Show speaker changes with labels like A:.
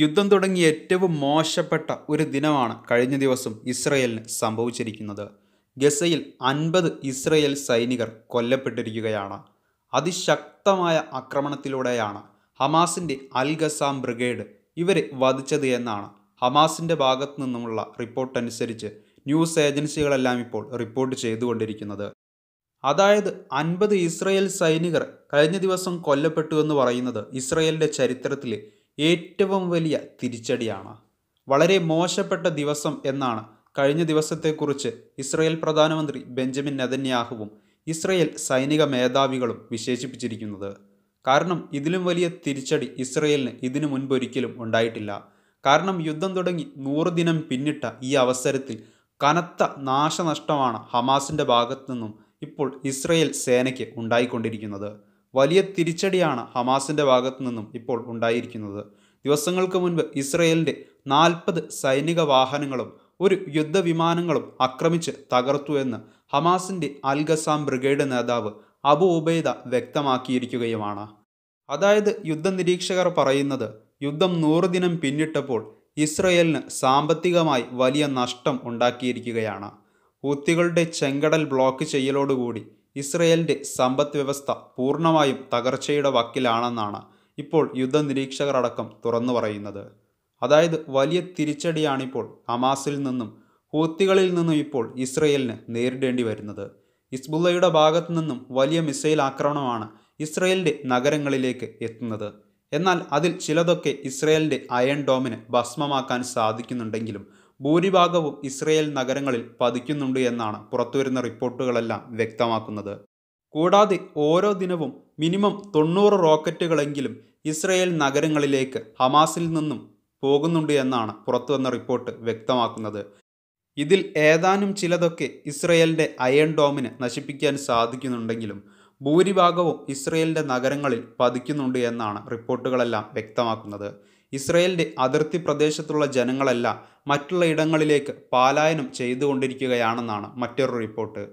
A: യുദ്ധം തുടങ്ങി ഏറ്റവും മോശപ്പെട്ട ഒരു ദിനമാണ് കഴിഞ്ഞ ദിവസം ഇസ്രയേലിന് സംഭവിച്ചിരിക്കുന്നത് ഗസയിൽ അൻപത് ഇസ്രയേൽ സൈനികർ കൊല്ലപ്പെട്ടിരിക്കുകയാണ് അതിശക്തമായ ആക്രമണത്തിലൂടെയാണ് ഹമാസിൻ്റെ അൽ ഗസാം ബ്രിഗേഡ് ഇവരെ വധിച്ചത് എന്നാണ് ഹമാസിൻ്റെ ഭാഗത്തു നിന്നുമുള്ള റിപ്പോർട്ട് അനുസരിച്ച് ന്യൂസ് ഏജൻസികളെല്ലാം ഇപ്പോൾ റിപ്പോർട്ട് ചെയ്തുകൊണ്ടിരിക്കുന്നത് അതായത് അൻപത് ഇസ്രയേൽ സൈനികർ കഴിഞ്ഞ ദിവസം കൊല്ലപ്പെട്ടു എന്ന് പറയുന്നത് ഇസ്രയേലിൻ്റെ ചരിത്രത്തിലെ ഏറ്റവും വലിയ തിരിച്ചടിയാണ് വളരെ മോശപ്പെട്ട ദിവസം എന്നാണ് കഴിഞ്ഞ ദിവസത്തെക്കുറിച്ച് ഇസ്രയേൽ പ്രധാനമന്ത്രി ബെഞ്ചമിൻ നെതന്യാഹുവും ഇസ്രയേൽ സൈനിക മേധാവികളും വിശേഷിപ്പിച്ചിരിക്കുന്നത് കാരണം ഇതിലും വലിയ തിരിച്ചടി ഇസ്രയേലിന് ഇതിനു മുൻപൊരിക്കലും ഉണ്ടായിട്ടില്ല കാരണം യുദ്ധം തുടങ്ങി നൂറ് ദിനം പിന്നിട്ട ഈ അവസരത്തിൽ കനത്ത നാശനഷ്ടമാണ് ഹമാസിൻ്റെ ഭാഗത്തു നിന്നും ഇപ്പോൾ ഇസ്രയേൽ സേനയ്ക്ക് ഉണ്ടായിക്കൊണ്ടിരിക്കുന്നത് വലിയ തിരിച്ചടിയാണ് ഹമാസിൻ്റെ ഭാഗത്തു നിന്നും ഇപ്പോൾ ഉണ്ടായിരിക്കുന്നത് ദിവസങ്ങൾക്ക് മുൻപ് ഇസ്രയേലിൻ്റെ നാൽപ്പത് സൈനിക വാഹനങ്ങളും ഒരു യുദ്ധവിമാനങ്ങളും ആക്രമിച്ച് തകർത്തു എന്ന് ഹമാസിൻ്റെ അൽഗസാം ബ്രിഗേഡ് നേതാവ് അബു ഉബൈദ വ്യക്തമാക്കിയിരിക്കുകയുമാണ് അതായത് യുദ്ധ നിരീക്ഷകർ പറയുന്നത് യുദ്ധം നൂറ് ദിനം പിന്നിട്ടപ്പോൾ ഇസ്രയേലിന് സാമ്പത്തികമായി വലിയ നഷ്ടം ഉണ്ടാക്കിയിരിക്കുകയാണ് ഊത്തികളുടെ ചെങ്കടൽ ബ്ലോക്ക് ചെയ്യലോടുകൂടി ഇസ്രയേലിൻ്റെ സമ്പദ് വ്യവസ്ഥ പൂർണ്ണമായും തകർച്ചയുടെ വക്കിലാണെന്നാണ് ഇപ്പോൾ യുദ്ധനിരീക്ഷകരടക്കം തുറന്നു പറയുന്നത് അതായത് വലിയ തിരിച്ചടിയാണിപ്പോൾ ഹമാസിൽ നിന്നും ഹൂത്തികളിൽ നിന്നും ഇപ്പോൾ ഇസ്രയേലിന് നേരിടേണ്ടി വരുന്നത് ഇസ്ബുള്ളയുടെ ഭാഗത്തു നിന്നും വലിയ മിസൈൽ ആക്രമണമാണ് ഇസ്രയേലിൻ്റെ നഗരങ്ങളിലേക്ക് എത്തുന്നത് എന്നാൽ അതിൽ ചിലതൊക്കെ ഇസ്രയേലിൻ്റെ അയൺ ഡോമിന് ഭസ്മമാക്കാൻ സാധിക്കുന്നുണ്ടെങ്കിലും ഭൂരിഭാഗവും ഇസ്രയേൽ നഗരങ്ങളിൽ പതിക്കുന്നുണ്ട് എന്നാണ് പുറത്തുവരുന്ന റിപ്പോർട്ടുകളെല്ലാം വ്യക്തമാക്കുന്നത് കൂടാതെ ഓരോ ദിനവും മിനിമം തൊണ്ണൂറ് റോക്കറ്റുകളെങ്കിലും ഇസ്രയേൽ നഗരങ്ങളിലേക്ക് ഹമാസിൽ നിന്നും പോകുന്നുണ്ട് എന്നാണ് പുറത്തുവന്ന റിപ്പോർട്ട് വ്യക്തമാക്കുന്നത് ഇതിൽ ഏതാനും ചിലതൊക്കെ ഇസ്രയേലിൻ്റെ അയൺ ഡോമിന് നശിപ്പിക്കാൻ സാധിക്കുന്നുണ്ടെങ്കിലും ഭൂരിഭാഗവും ഇസ്രയേലിൻ്റെ നഗരങ്ങളിൽ പതിക്കുന്നുണ്ട് എന്നാണ് റിപ്പോർട്ടുകളെല്ലാം വ്യക്തമാക്കുന്നത് ഇസ്രയേലിൻ്റെ അതിർത്തി പ്രദേശത്തുള്ള ജനങ്ങളെല്ലാം മറ്റുള്ള ഇടങ്ങളിലേക്ക് പലായനം ചെയ്തുകൊണ്ടിരിക്കുകയാണെന്നാണ് മറ്റൊരു റിപ്പോർട്ട്